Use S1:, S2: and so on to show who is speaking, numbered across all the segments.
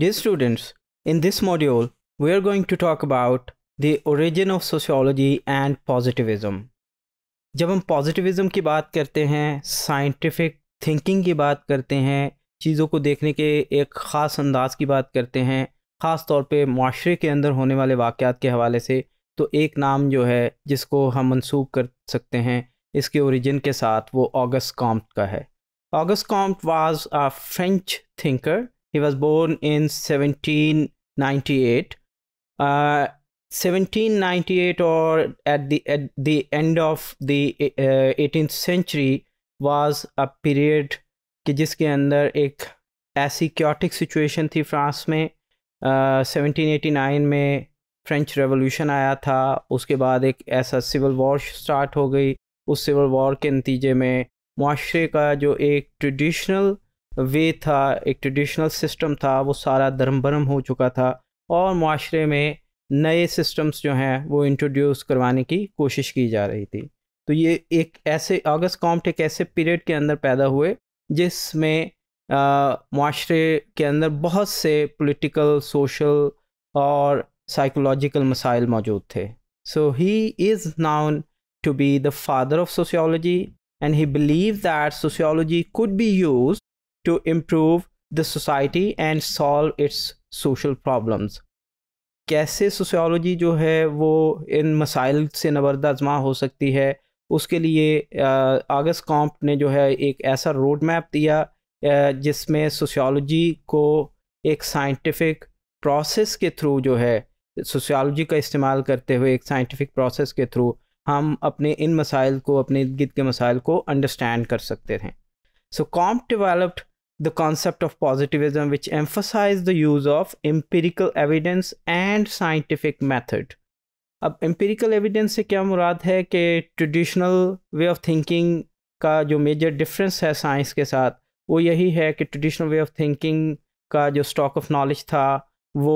S1: Dear students, in this module, we are going to talk about the origin of sociology and positivism. जब हम positivism की बात करते हैं scientific thinking की बात करते हैं चीज़ों को देखने के एक ख़ास अंदाज की बात करते हैं ख़ास तौर पे माशरे के अंदर होने वाले वाक़ात के हवाले से तो एक नाम जो है जिसको हम मंसूब कर सकते हैं इसके ओरिजिन के साथ वो ऑगस्ट कॉम्प का है Auguste Comte was a French thinker He was born in 1798. Uh, 1798 or at the at the end of the uh, 18th century was a period कि जिसके अंदर एक ऐसी क्योटिक सिचुएशन थी फ्रांस में uh, 1789 में फ्रेंच रेवोल्यूशन आया था उसके बाद एक ऐसा सिविल वॉर स्टार्ट हो गई उस सिविल वॉर के नतीजे में माशरे का जो एक ट्रेडिशनल वे था एक ट्रेडिशनल सिस्टम था वो सारा धर्म भरम हो चुका था और माशरे में नए सिस्टम्स जो हैं वो इंट्रोड्यूस करवाने की कोशिश की जा रही थी तो ये एक ऐसे अगस्त कॉम्प्ट एक ऐसे पीरियड के अंदर पैदा हुए जिसमें माशरे के अंदर बहुत से पॉलिटिकल सोशल और साइकोलॉजिकल मसाइल मौजूद थे so he is known to be the father of sociology and he believe that sociology could be use to improve the society and solve its social problems. कैसे सोशियोलॉजी जो है वो इन मसाइल से नबरद आजमा हो सकती है उसके लिए आगस्ट कॉम्प ने जो है एक ऐसा रोड मैप दिया जिसमें सोशियोलॉजी को एक साइंटिफिक प्रोसेस के थ्रू जो है सोशियोलॉजी का इस्तेमाल करते हुए एक साइंटिफिक प्रोसेस के थ्रू हम अपने इन मसाइल को अपने गिद के मसाइल को अंडरस्टैंड कर सकते थे so Comte developed the concept of positivism, which emphasized the use of empirical evidence and scientific method. अब empirical evidence से क्या मुराद है कि traditional way of thinking का जो major difference है science के साथ वो यही है कि traditional way of thinking का जो stock of knowledge था वो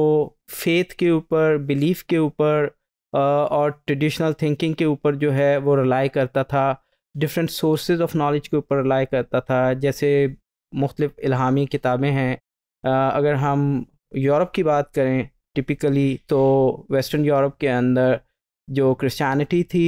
S1: faith के ऊपर belief के ऊपर और traditional thinking के ऊपर जो है वो rely करता था different sources of knowledge के ऊपर rely करता था जैसे मुख्तलिफ़ इलामी किताबें हैं अगर हम यूरोप की बात करें टिपिकली तो वेस्टर्न यूरोप के अंदर जो क्रिश्चियनिटी थी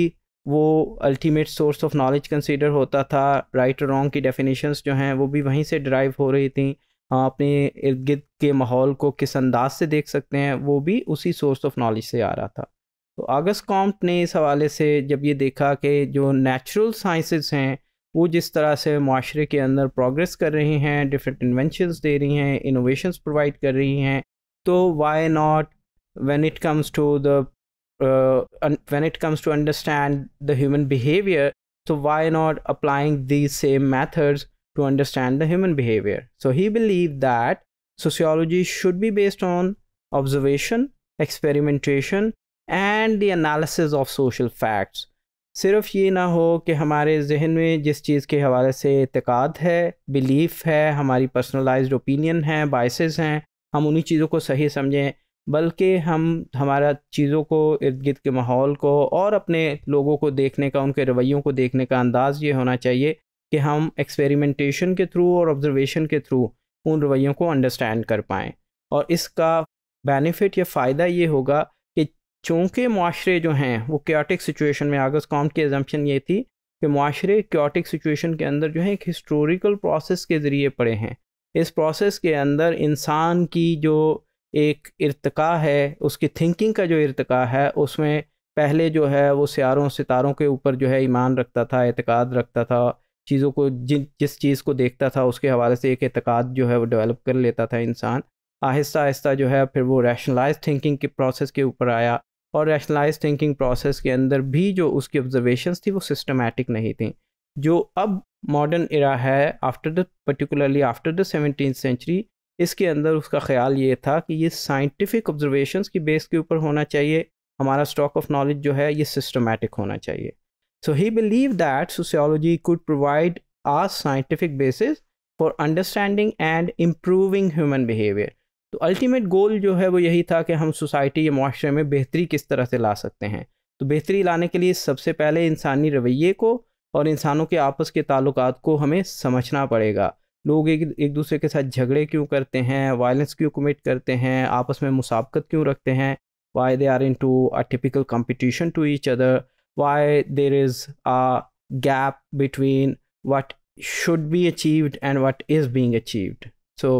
S1: वो ultimate source of knowledge consider होता था राइट और रॉन्ग की डेफिनेशंस जो हैं वो भी वहीं से ड्राइव हो रही थी हम अपने इर्द गिर्द के माहौल को किस अंदाज से देख सकते हैं वो भी उसी सोर्स ऑफ नॉलेज से आ रहा था तो आगस्ट कॉम्प ने इस हवाले से जब ये देखा कि जो नेचुरल साइंसेस हैं वो जिस तरह से माशरे के अंदर प्रोग्रेस कर रही हैं डिफरेंट इन्वेंशंस दे रही हैं इनोवेशंस प्रोवाइड कर रही हैं तो why not when it comes to the when it comes to understand the human behaviour so why not applying these same methods to understand the human behavior so he believed that sociology should be based on observation experimentation and the analysis of social facts सिर्फ ये ना हो कि हमारे जहन में जिस चीज़ के हवाले से इतक़ाद है बिलीफ है हमारी पर्सनलाइज ओपिनियन है बाइसेस हैं हम उन्हीं चीज़ों को सही समझें बल्कि हम हमारा चीज़ों को इर्द गिर्द के माहौल को और अपने लोगों को देखने का उनके रवैयों को देखने का अंदाज़ ये होना चाहिए कि हम एक्सपेरिमेंटेशन के थ्रू और ऑब्जर्वेशन के थ्रू उन रवैयों को अंडरस्टैंड कर पाएँ और इसका बेनिफिट या फ़ायदा ये होगा चूँकि माशरे जो हैं वो क्योटिक सिचुएशन में आगस कॉम की एजम्पन ये थी कि माशरे क्योटिक सिचुएशन के अंदर जो है एक हिस्टोरिकल प्रोसेस के ज़रिए पड़े हैं इस प्रोसेस के अंदर इंसान की जो एक इरतका है उसकी थिंकिंग का जो इरतका है उसमें पहले जो है वो सियारों सितारों के ऊपर जो है ईमान रखता था एतकाद रखता था चीज़ों को जिन जिस चीज़ को देखता था उसके हवाले से एक एतकाद जो है वो डेवलप कर लेता था इंसान आहिस्ता आहिस्ता जो है फिर वो रैशनलाइज थिंकिंग के प्रोसेस के ऊपर आया और रैशनलाइज थिंकिंग प्रोसेस के अंदर भी जो उसकी ऑब्जर्वेशंस थी वो सिस्टमेटिक नहीं थी जो अब मॉडर्न इरा है after the particularly after the seventeen century इसके अंदर उसका ख्याल ये था कि ये साइंटिफिक ऑब्जर्वेशंस की बेस के ऊपर होना चाहिए हमारा स्टॉक ऑफ नॉलेज जो है ये सिस्टमेटिक होना चाहिए so he believe that sociology could provide a scientific basis for understanding and improving human behaviour तो अल्टीमेट गोल जो है वो यही था कि हम सोसाइटी या माशरे में बेहतरी किस तरह से ला सकते हैं तो बेहतरी लाने के लिए सबसे पहले इंसानी रवैये को और इंसानों के आपस के ताल्लुक को हमें समझना पड़ेगा लोग एक एक दूसरे के साथ झगड़े क्यों करते हैं वायलेंस क्यों कमिट करते हैं आपस में मुसाबकत क्यों रखते हैं why they are into a typical competition to each other why there is a gap between what should be achieved and what is being achieved so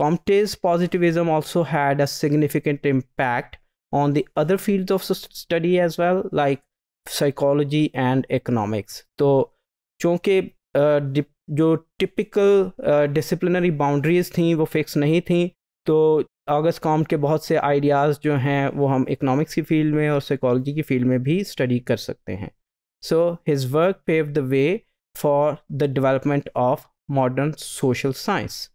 S1: Comte's positivism also had a significant impact on the other fields of study as well, like psychology and economics. तो चूँकि uh, जो typical disciplinary boundaries थी वो fix नहीं थी तो August com के बहुत से आइडियाज़ जो हैं वो हम इकनॉमिक्स की फील्ड में और साइकोलॉजी की फील्ड में भी स्टडी कर सकते हैं so his work pave the way for the development of modern social science